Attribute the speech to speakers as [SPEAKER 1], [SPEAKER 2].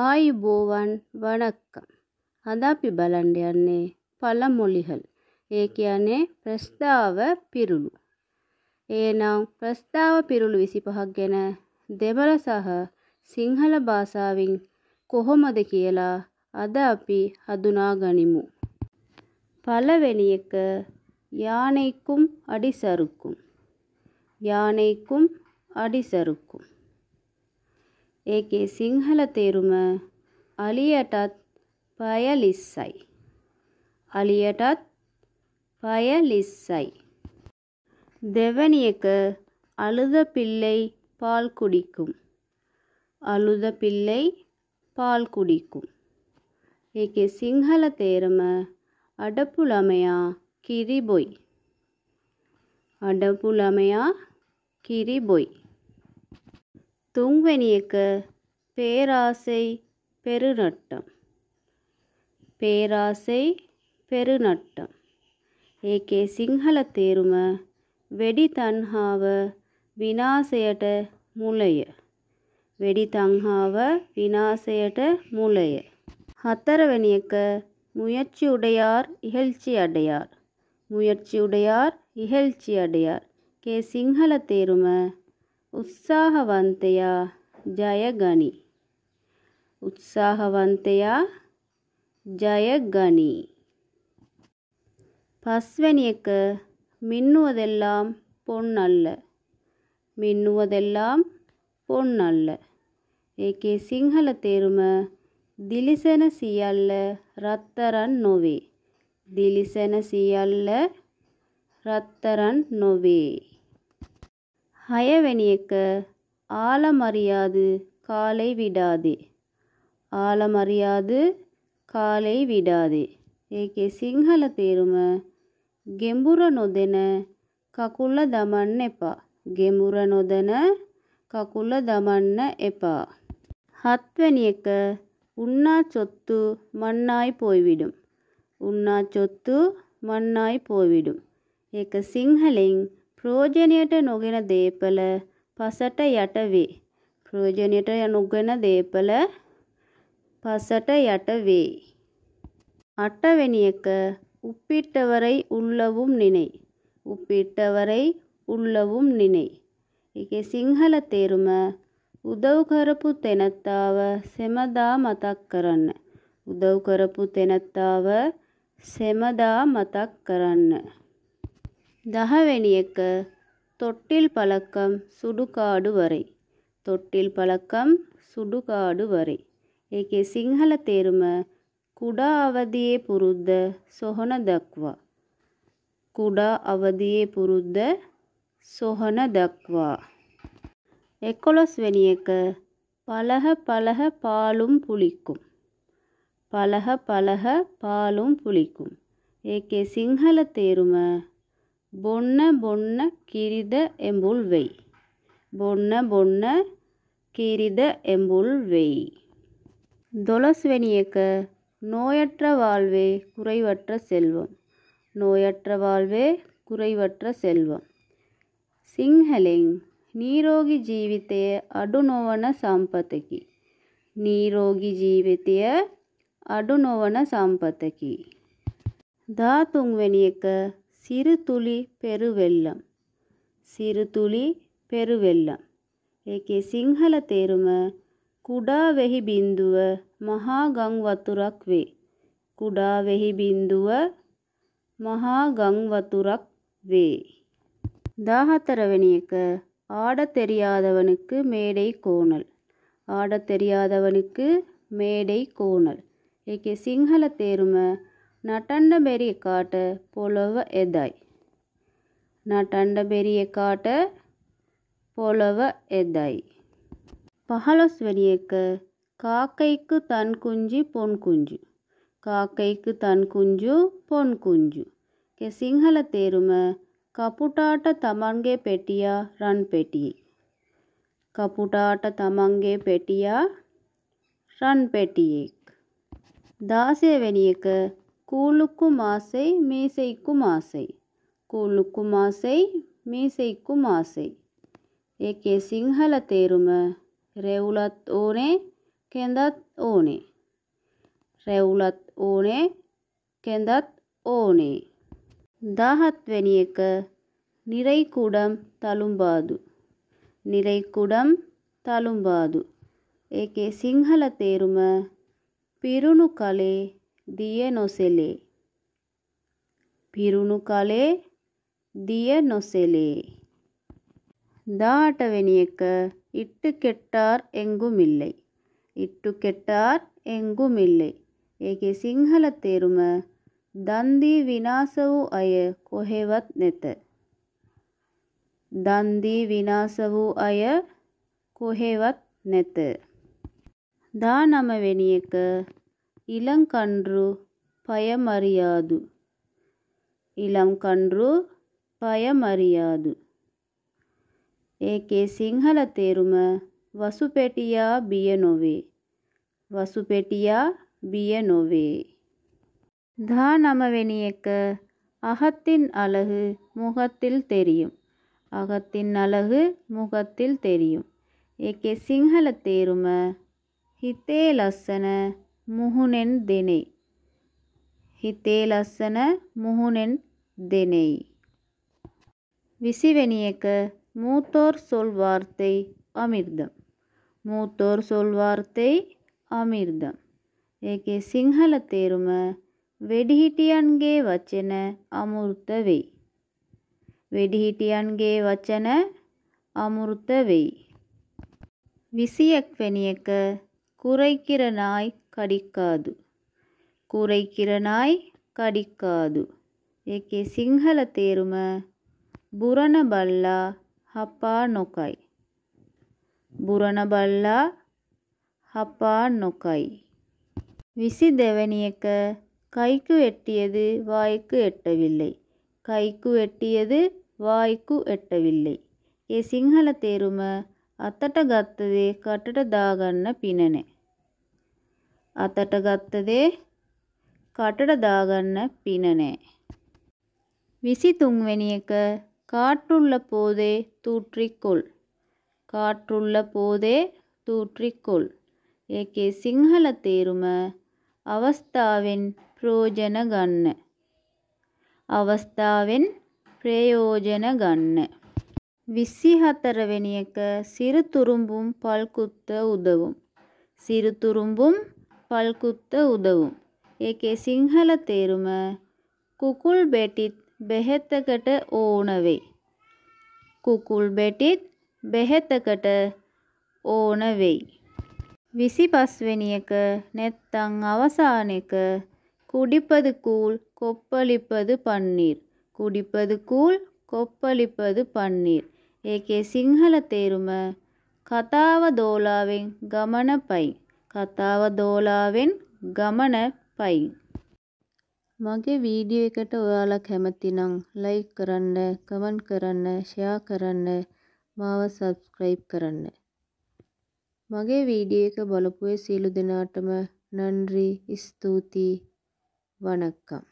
[SPEAKER 1] ආයුබෝවන් වඩක්කම් අද අපි බලන්ඩ යන්නේ පළමොලිහල් ඒ කියන්නේ ප්‍රස්ථාව පිරුළු ඒනම් ප්‍රස්ථාව පිරුළු විසිපහක් ගැන දෙබල සහ සිංහල භාෂාවෙන් කොහොමද කියලා අද අපි හඳුනා ගනිමු පළවෙනි එක யானைக்கும் அடிசருக்கும் யானைக்கும் அடிசருக்கும் ඒකේ සිංහල තේරුම අලියටත් පය ලිස්සයි. අලියටත් පය ලිස්සයි. දෙවැනි එක අලුද පිල්ලෙයි பால் குடிக்கும் අලුද පිල්ලෙයි පාල් කුඩිකුම්. ඒකේ සිංහල තේරම අඩපු ළමයා කිරි බොයි. අඩපු ළමයා කිරි බොයි. துங்கவெனியக்க பேராசை பெருநட்டம் பேராசை பெருநட்டம் ஏ கே තේරුම වෙඩි තණ්හාව විනාශයට මුලය. වෙඩි තණ්හාව විනාශයට මුලය. හතරවෙනි முயற்சி உடையார் இகழ்ச்சி அடையார் முயற்சி உடையார் இகழ்ச்சி அடையார் கே சிங்கள தேரும උත්සාහවන්තයා ජයගනි උත්සාහවන්තයා ජයගනි පස්වැනි එක මින්නුවදෙල්ලාම් පොන්නල්ල මින්නුවදෙල්ලාම් පොන්නල්ල ඒකේ සිංහල තේරුම දිලිසෙන සියල්ල රත්තරන් නොවේ දිලිසෙන සියල්ල රත්තරන් නොවේ හයවැනියක ஆலமறியாது காலை விடாதே ආලමරියාද කාලෙයි විඩාදේ. ඒකේ සිංහල තේරුම ගෙඹුර නොදෙන කකුල දමන්න එපා. ගෙඹුර නොදෙන කකුල දමන්න එපා. හත්වැනි එක උන්නා චොත්තු මන්නායි පොයිවිඩුම්. උන්නා චොත්තු මන්නායි පොයිවිඩුම්. ඒක සිංහලෙන් ප්‍රයෝජනයට නොගෙන දේපල පසට යට වේ. ප්‍රයෝජනයට නොගෙන දේපල පසට යට වේ. අටවෙනි එක உப்பிட்டவரை உள்ளவும் நினை. உப்பிட்டவரை உள்ளவும் நினை. ඒකේ සිංහල තේරුම උදව් කරපු තැනැත්තාව සෙමදා මතක් කරන්න. උදව් කරපු තැනැත්තාව සෙමදා මතක් කරන්න. දහවැනි එක தொட்டில் பழக்கம் සුඩුකාඩු වරේ. තොට්ටිල් පලකම් සුඩුකාඩු වරේ. ඒකේ සිංහල තේරුම කුඩා අවධියේ පුරුද්ද සොහොන දක්වා. කුඩා අවධියේ පුරුද්ද සොහොන දක්වා. එකොළොස්වැනි එක පලහ පලහ පාලුම් පුලික්කුම්. පලහ පලහ පාලුම් පුලිකුම්. ඒකේ සිංහල තේරුම බොන්න බොන්න කිරිද එඹුල් වෙයි. බොන්න බොන්න කිරිද එඹුල් වෙයි. දොළොස්වැනි එක நோயற்ற வாழ்வே குறைவற்ற செல்வம் நோயற்ற வாழ்வே குறைவற்ற செல்வம் සිංහලෙන් නීරෝගි ජීවිතය අඩු නොවන සම්පතකි. නීරෝගි ජීවිතය අඩු නොවන සම්පතකි. ධාතුන්වැනි එක சிறு துளி பெருவெள்ளம் සිරු තුලි පෙරුවෙල්ලම්. ඒකේ සිංහල තේරුම කුඩා වෙහි බින්දුව මහා ගම් වතුරක් වේ. කුඩා වෙහි බින්දුව මහා ගම් වතුරක් වේ. 14 වෙනි එක ஆட தெரியாதவனுக்கு மேடை கோணல். ஆட தெரியாதவனுக்கு மேடை கோணல். ඒකේ සිංහල තේරුම නටන්න බැරි එකාට පොළොව එදයි. නටන්න බැරි එකාට පොළොව එදයි. පහළොස්වැනි එක කාකයික තන්කුංජි පොන්කුංජු. කාකයික තන්කුංජු පොන්කුංජු. කෙ සිංහල තේරුම කපුටාට තමන්ගේ පෙටියා රන් පෙටියේ. කපුටාට තමන්ගේ පෙටියා රන් පෙටියෙක්. දාසයවැනි එක கூழுக்கும் ஆசை மீசைக்கும் ஆசை கூழுக்கும் ஆசை மீசைக்கும் ආසයි. ඒකේ සිංහල තේරුම රෙවුලත් ඕනේ කෙඳත් ඕනේ. රෙවුලත් ඕනේ කෙඳත් ඕනේ. 17 වෙනි එක නිරයි කුඩම් තලුම්බාදු. නිරයි කුඩම් තලුම්බාදු. ඒකේ සිංහල තේරුම පිරුණු කලේ දිය නොසෙලේ. පිරුණු කලේ දිය නොසෙලේ. දාටවෙනි එක இட்டு කෙට්ටාර් එංගුමිල්ලයි. ඉට්ටු කෙට්ටාර් එංගුමිල්ලයි. ඒකේ සිංහල තේරුම දන්දී විනාශ වූ අය කොහෙවත් නැත. දන්දී විනාශ වූ අය කොහෙවත් නැත. 19 වෙනි එක ಇಲಂಕಂಡ್ರು ಪಯಮರಿಯಾದು ඉලම්කන්ඩරු පයමරියාදු. ඒකේ සිංහල තේරුම වසුපෙටියා බිය නොවේ. වසුපෙටියා බිය නොවේ. දා නමවෙනි එක අහත්තින් අලහு முகத்தில் தெரியும். அகத்தின் அழகு முகத்தில் தெரியும். ඒකේ සිංහල තේරුම හිතේ ලස්සන මුහුණෙන් දෙනෙයි. හිතේ ලස්සන මුහුණෙන් දෙනෙයි. විසිවෙනි එක மூத்தோர் சொல்வார்த்தை අමිර්දම්. මූතෝර් සොල්වාර්තෙයි අමිර්දම්. ඒකේ සිංහල තේරුම වෙඩිහිටියන්ගේ වචන අමෘත වෙයි. වෙඩිහිටියන්ගේ වචන අමෘත වෙයි. විසියෙක්වැනි එක කුරයිකිරනායි කඩික්කාදු. කුරයි කිරණයි කඩික්කාදු. ඒකේ සිංහල තේරුම බුරණ බල්ලා හපා නොකයි. බුරණ බල්ලා හපා නොකයි. විසි දෙවැනි එක கைக்கு எட்டியது வாய்க்கு எட்டவில்லை கைக்கு எட்டியது வாய்க்கு எட்டவில்லை ඒ සිංහල තේරුම අතට ගත්තදේ කටට දාගන්න පිනනේ අතට ගත්ත දේ කටට දාගන්න පින නෑ. 23 වෙනි එක காற்றுள்ள போதே தூற்றிக்கொள் காற்றுள்ள போதே தூற்றிக்கொள் ඒකේ සිංහල තේරුම අවස්ථාවෙන් ප්‍රයෝජන ගන්න. අවස්ථාවෙන් ප්‍රයෝජන ගන්න. 24 වෙනි එක සිරු තුරුඹුම් පල්කුත්ත උදවුම්. සිරු තුරුඹුම් පල්කුත්ත උදවුම්. ඒකේ සිංහල තේරුම කුකුල් බැටිත් බෙහෙතකට ඕන වේ. කුකුල් බැටිත් බෙහෙතකට ඕන වෙයි. 25 වෙනි එක නැත්තං අවසාන එක කුඩිපද කූල් කොප්පලිපද පන්නීර්. කුඩිපද කූල් කොප්පලිපද පන්නීර්. ඒකේ සිංහල තේරුම කතාව දෝලාවෙන් ගමන පයින්. කතාව දෝලාවෙන් ගමන පයින්. මගේ වීඩියෝ එකට ඔයාලා කැමතිනම් ලයික් කරන්න, කමෙන්ට් කරන්න, ෂෙයා කරන්න, මාව සබ්ස්ක්‍රයිබ් කරන්න. මගේ වීඩියෝ එක බලපු ඒ සියලු දෙනාටම නන්රි ස්තුතියි. වණක්කම්.